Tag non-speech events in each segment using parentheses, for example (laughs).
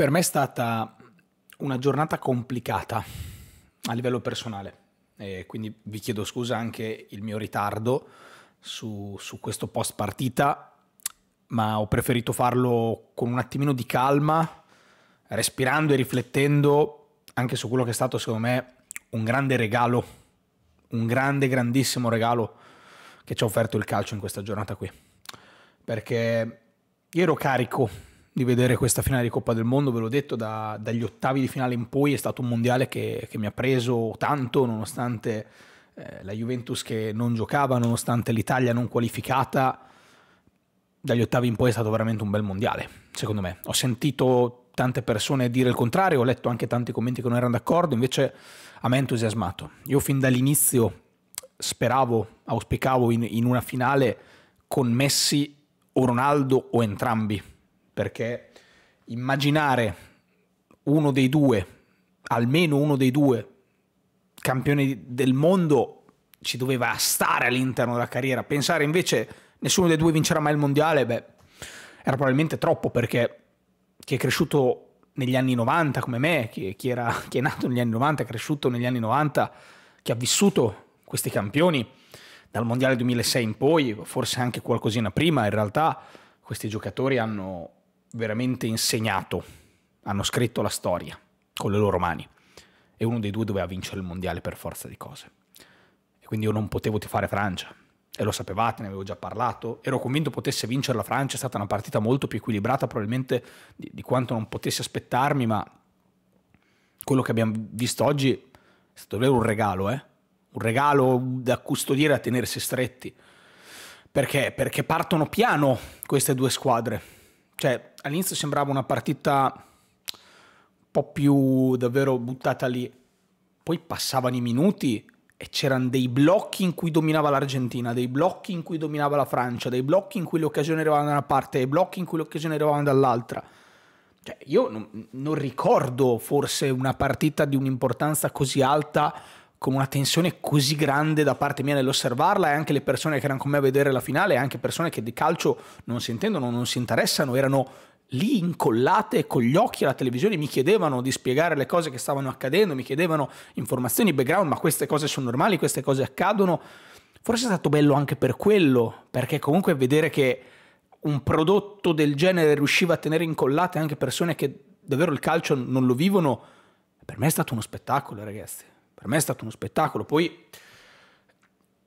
Per me è stata una giornata complicata a livello personale e quindi vi chiedo scusa anche il mio ritardo su, su questo post partita, ma ho preferito farlo con un attimino di calma, respirando e riflettendo anche su quello che è stato secondo me un grande regalo, un grande grandissimo regalo che ci ha offerto il calcio in questa giornata qui. Perché io ero carico di vedere questa finale di Coppa del Mondo, ve l'ho detto, da, dagli ottavi di finale in poi è stato un mondiale che, che mi ha preso tanto, nonostante eh, la Juventus che non giocava, nonostante l'Italia non qualificata, dagli ottavi in poi è stato veramente un bel mondiale, secondo me. Ho sentito tante persone dire il contrario, ho letto anche tanti commenti che non erano d'accordo, invece a me è entusiasmato. Io fin dall'inizio speravo, auspicavo in, in una finale con Messi o Ronaldo o entrambi perché immaginare uno dei due, almeno uno dei due campioni del mondo ci doveva stare all'interno della carriera, pensare invece nessuno dei due vincerà mai il mondiale, beh, era probabilmente troppo perché chi è cresciuto negli anni 90 come me, chi, chi, era, chi è nato negli anni 90, è cresciuto negli anni 90, che ha vissuto questi campioni dal Mondiale 2006 in poi, forse anche qualcosina prima, in realtà questi giocatori hanno veramente insegnato, hanno scritto la storia con le loro mani e uno dei due doveva vincere il mondiale per forza di cose. E quindi io non potevo fare Francia e lo sapevate, ne avevo già parlato, ero convinto potesse vincere la Francia, è stata una partita molto più equilibrata probabilmente di, di quanto non potessi aspettarmi, ma quello che abbiamo visto oggi è stato davvero un regalo, eh? un regalo da custodire e da tenersi stretti. Perché? Perché partono piano queste due squadre cioè, all'inizio sembrava una partita un po' più davvero buttata lì, poi passavano i minuti e c'erano dei blocchi in cui dominava l'Argentina, dei blocchi in cui dominava la Francia, dei blocchi in cui le occasioni arrivavano da una parte, dei blocchi in cui le occasioni arrivavano dall'altra. Cioè, io non, non ricordo forse una partita di un'importanza così alta con una tensione così grande da parte mia nell'osservarla e anche le persone che erano con me a vedere la finale, anche persone che di calcio non si intendono, non si interessano, erano lì incollate con gli occhi alla televisione, mi chiedevano di spiegare le cose che stavano accadendo, mi chiedevano informazioni, background, ma queste cose sono normali, queste cose accadono. Forse è stato bello anche per quello, perché comunque vedere che un prodotto del genere riusciva a tenere incollate anche persone che davvero il calcio non lo vivono, per me è stato uno spettacolo, ragazzi. Per me è stato uno spettacolo. Poi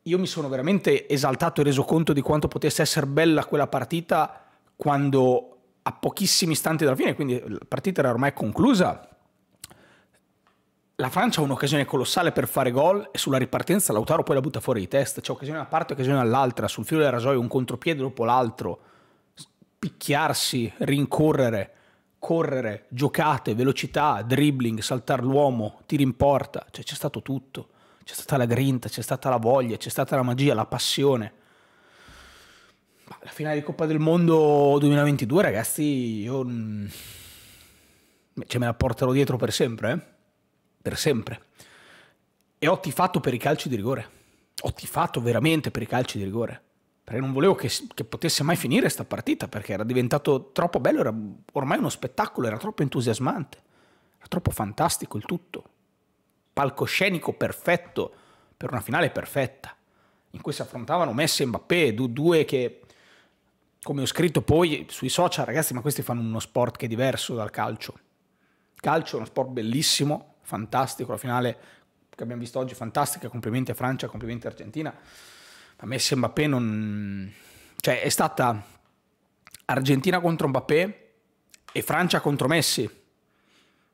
io mi sono veramente esaltato e reso conto di quanto potesse essere bella quella partita quando a pochissimi istanti dalla fine, quindi la partita era ormai conclusa, la Francia ha un'occasione colossale per fare gol e sulla ripartenza Lautaro poi la butta fuori di testa, c'è occasione da una parte, occasione dall'altra, sul filo del rasoio un contropiede dopo l'altro, picchiarsi, rincorrere correre, giocate, velocità, dribbling, saltare l'uomo, tiri in porta, cioè c'è stato tutto. C'è stata la grinta, c'è stata la voglia, c'è stata la magia, la passione. Ma la finale di Coppa del Mondo 2022, ragazzi, io cioè, me la porterò dietro per sempre, eh? per sempre. E ho tifato per i calci di rigore. Ho tifato veramente per i calci di rigore perché non volevo che, che potesse mai finire questa partita, perché era diventato troppo bello, era ormai uno spettacolo, era troppo entusiasmante, era troppo fantastico il tutto. Palcoscenico perfetto per una finale perfetta, in cui si affrontavano Messi e Mbappé, due che, come ho scritto poi sui social, ragazzi, ma questi fanno uno sport che è diverso dal calcio. calcio è uno sport bellissimo, fantastico, la finale che abbiamo visto oggi fantastica, complimenti a Francia, complimenti a Argentina a me se Mbappé non... Cioè è stata Argentina contro Mbappé e Francia contro Messi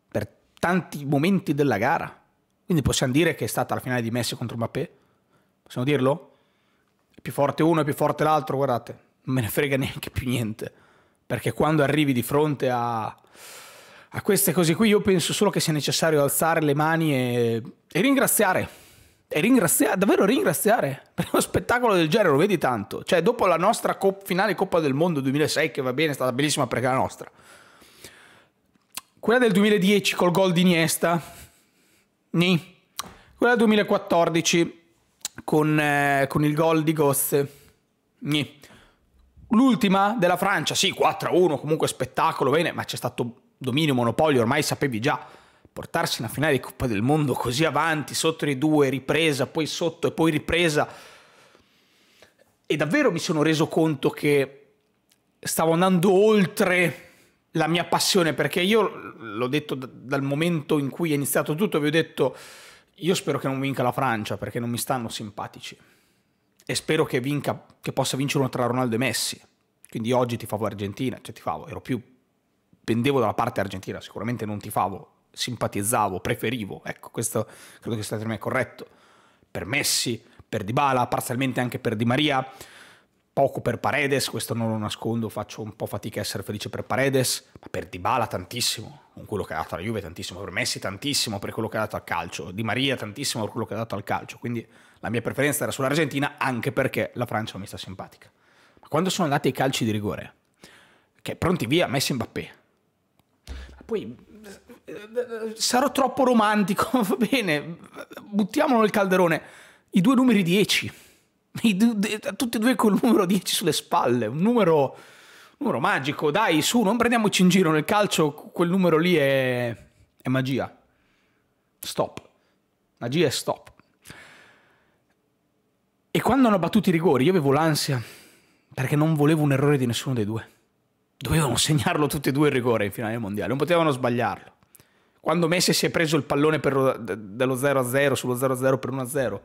per tanti momenti della gara. Quindi possiamo dire che è stata la finale di Messi contro Mbappé? Possiamo dirlo? È più forte uno, e più forte l'altro, guardate. Non me ne frega (laughs) neanche più niente. Perché quando arrivi di fronte a, a queste cose qui, io penso solo che sia necessario alzare le mani e, e ringraziare e ringraziare, davvero ringraziare per uno spettacolo del genere, lo vedi tanto. Cioè, dopo la nostra cop- finale Coppa del Mondo 2006, che va bene, è stata bellissima perché è la nostra. Quella del 2010 col gol di Iniesta, ni. Quella del 2014 con, eh, con il gol di Gosse, ni. L'ultima della Francia, sì, 4-1, comunque spettacolo, bene, ma c'è stato dominio, monopolio, ormai sapevi già portarsi una finale di Coppa del Mondo così avanti, sotto i due, ripresa, poi sotto e poi ripresa. E davvero mi sono reso conto che stavo andando oltre la mia passione, perché io l'ho detto dal momento in cui è iniziato tutto, vi ho detto io spero che non vinca la Francia perché non mi stanno simpatici e spero che, vinca, che possa vincere uno tra Ronaldo e Messi. Quindi oggi ti favo Argentina, cioè ti favo, ero più pendevo dalla parte argentina, sicuramente non ti favo simpatizzavo, preferivo, ecco, questo credo che sia per me corretto, per Messi, per Dybala, parzialmente anche per Di Maria, poco per Paredes, questo non lo nascondo, faccio un po' fatica a essere felice per Paredes, ma per Dybala tantissimo, con quello che ha dato alla Juve tantissimo, per Messi tantissimo per quello che ha dato al calcio, Di Maria tantissimo per quello che ha dato al calcio, quindi la mia preferenza era sull'Argentina anche perché la Francia mi sta simpatica. Ma quando sono andati i calci di rigore, che pronti via, Messi e Mbappé, poi sarò troppo romantico, (laughs) va bene, buttiamolo nel calderone. I due numeri 10, due, tutti e due col numero 10 sulle spalle, un numero, un numero, magico, dai, su, non prendiamoci in giro nel calcio, quel numero lì è, è magia. Stop. Magia è stop. E quando hanno battuto i rigori io avevo l'ansia, perché non volevo un errore di nessuno dei due. Dovevano segnarlo tutti e due il rigore in finale mondiale, non potevano sbagliarlo. Quando Messi si è preso il pallone per, dello 0-0 sullo 0-0 per 1-0,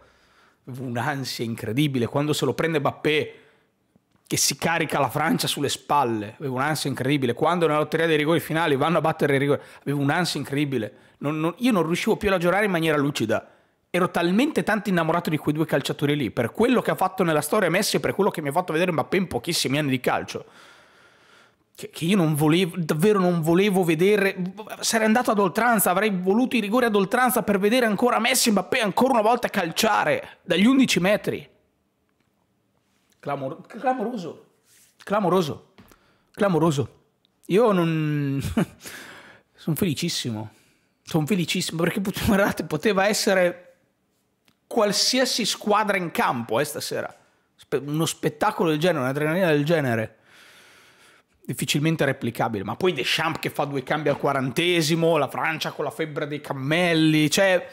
avevo un'ansia incredibile. Quando se lo prende Bappé che si carica la Francia sulle spalle, avevo un'ansia incredibile. Quando nella lotteria dei rigori finali vanno a battere i rigori, avevo un'ansia incredibile. Non, non, io non riuscivo più a ragionare in maniera lucida. Ero talmente tanto innamorato di quei due calciatori lì, per quello che ha fatto nella storia Messi e per quello che mi ha fatto vedere Mbappé in pochissimi anni di calcio che, che io non volevo, davvero non volevo vedere, sarei andato ad oltranza, avrei voluto i rigori ad oltranza per vedere ancora Messi e Mbappé ancora una volta calciare dagli 11 metri. Clamor- clamoroso, clamoroso, clamoroso. Io non... (laughs) sono felicissimo, sono felicissimo perché (laughs) guardate, poteva essere qualsiasi squadra in campo eh, stasera. Uno spettacolo del genere, un'adrenalina del genere difficilmente replicabile. Ma poi Deschamps che fa due cambi al quarantesimo, la Francia con la febbre dei cammelli, cioè è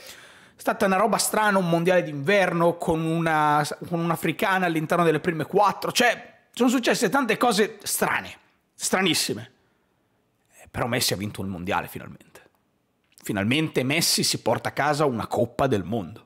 stata una roba strana, un mondiale d'inverno con, una, con un'africana all'interno delle prime quattro, cioè sono successe tante cose strane, stranissime. Eh, però Messi ha vinto il mondiale finalmente. Finalmente Messi si porta a casa una coppa del mondo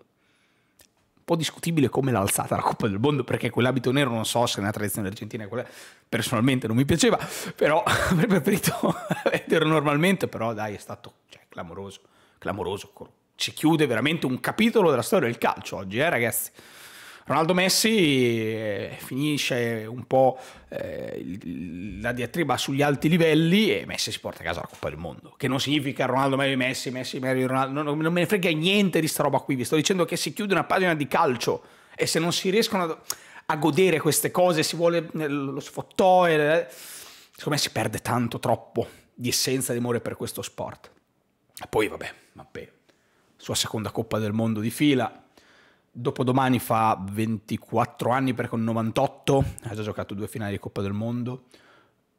po' discutibile come l'ha alzata la Coppa del Mondo, perché quell'abito nero non so se è una tradizione argentina quella personalmente non mi piaceva, però (laughs) avrei preferito (laughs) vederlo normalmente, però dai è stato cioè, clamoroso, clamoroso. Ci chiude veramente un capitolo della storia del calcio oggi, eh ragazzi. Ronaldo Messi eh, finisce un po' eh, la diatriba sugli alti livelli e Messi si porta a casa la Coppa del Mondo. Che non significa Ronaldo meglio di Messi, Messi meglio di Ronaldo. Non, non me ne frega niente di sta roba qui. Vi sto dicendo che si chiude una pagina di calcio e se non si riescono a, a godere queste cose, si vuole eh, lo sfottò. E, secondo me si perde tanto, troppo di essenza di amore per questo sport. E poi, vabbè, vabbè sua seconda Coppa del Mondo di fila dopodomani fa 24 anni perché con 98 ha già giocato due finali di Coppa del Mondo,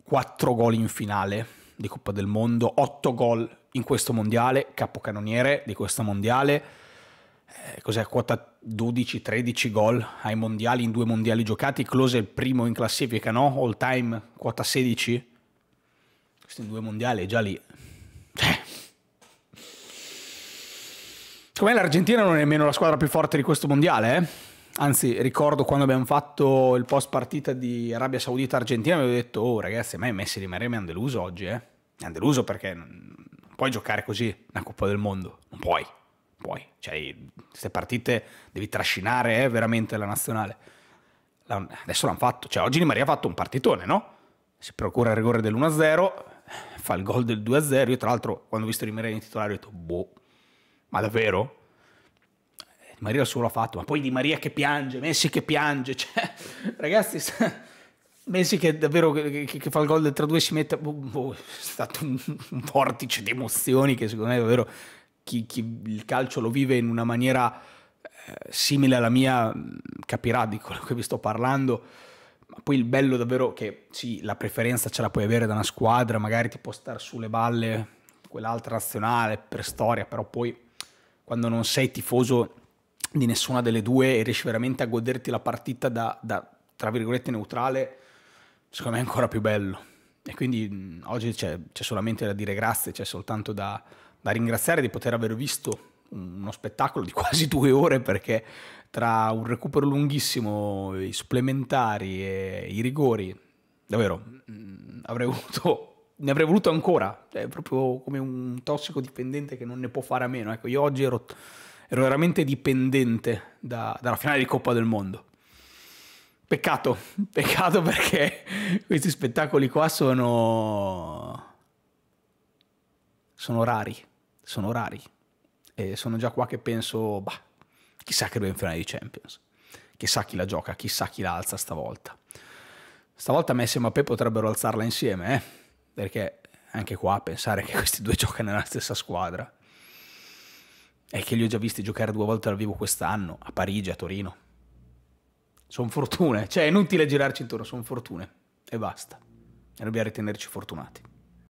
4 gol in finale di Coppa del Mondo, 8 gol in questo mondiale, capocannoniere di questo mondiale, eh, cos'è quota 12-13 gol ai mondiali, in due mondiali giocati, Close è il primo in classifica, no? All time, quota 16, questi due mondiali è già lì, cioè, Secondo me l'Argentina non è nemmeno la squadra più forte di questo mondiale, eh? Anzi, ricordo quando abbiamo fatto il post partita di Arabia Saudita-Argentina, avevo detto, oh ragazzi, a me Messi di Maria mi hanno deluso oggi, eh? Mi hanno deluso perché non puoi giocare così una Coppa del Mondo, non puoi, puoi. Cioè, queste partite devi trascinare eh, veramente la nazionale. adesso l'hanno fatto, cioè oggi Di Maria ha fatto un partitone, no? Si procura il rigore dell'1-0, fa il gol del 2-0, io tra l'altro quando ho visto Di Maria in titolare ho detto, boh ma davvero? Eh, Maria solo ha fatto, ma poi di Maria che piange, Messi che piange, (laughs) cioè, ragazzi, Messi che davvero che, che fa il gol del 3-2 si mette, boh, boh, è stato un, un, vortice di emozioni che secondo me davvero chi, chi il calcio lo vive in una maniera eh, simile alla mia mm, capirà di quello che vi sto parlando. Ma poi il bello davvero che sì, la preferenza ce la puoi avere da una squadra, magari ti può stare sulle balle quell'altra nazionale per storia, però poi quando non sei tifoso di nessuna delle due e riesci veramente a goderti la partita da, da tra virgolette neutrale, secondo me è ancora più bello. E quindi oggi c'è, solamente da dire grazie, c'è soltanto da, da ringraziare di poter aver visto uno spettacolo di quasi (laughs) due ore perché tra un recupero lunghissimo, i supplementari e i rigori, davvero avrei voluto ne avrei voluto ancora, cioè, è proprio come un tossico dipendente che non ne può fare a meno. Ecco, io oggi ero, ero veramente dipendente da, dalla finale di Coppa del Mondo. Peccato, (laughs) peccato perché (laughs) questi spettacoli qua sono... sono rari, sono rari. E sono già qua che penso, bah, chissà che arriva in finale di Champions, chissà chi la gioca, chissà chi la alza stavolta. Stavolta Messi e sembra potrebbero alzarla insieme, eh. Perché anche qua pensare che questi due (laughs) giocano nella stessa squadra è che li ho già visti giocare due volte dal vivo quest'anno, a Parigi, a Torino. Sono fortune, cioè è inutile girarci intorno, sono fortune e basta. E dobbiamo ritenerci fortunati.